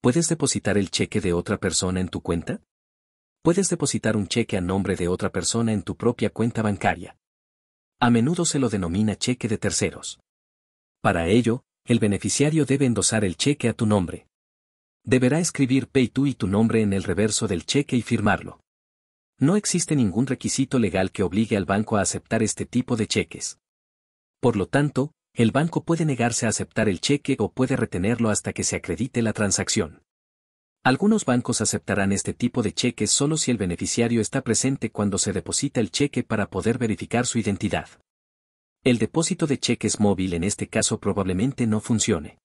¿Puedes depositar el cheque de otra persona en tu cuenta? Puedes depositar un cheque a nombre de otra persona en tu propia cuenta bancaria. A menudo se lo denomina cheque de terceros. Para ello, el beneficiario debe endosar el cheque a tu nombre. Deberá escribir pay tú y tu nombre en el reverso del cheque y firmarlo. No existe ningún requisito legal que obligue al banco a aceptar este tipo de cheques. Por lo tanto, el banco puede negarse a aceptar el cheque o puede retenerlo hasta que se acredite la transacción. Algunos bancos aceptarán este tipo de cheques solo si el beneficiario está presente cuando se deposita el cheque para poder verificar su identidad. El depósito de cheques móvil en este caso probablemente no funcione.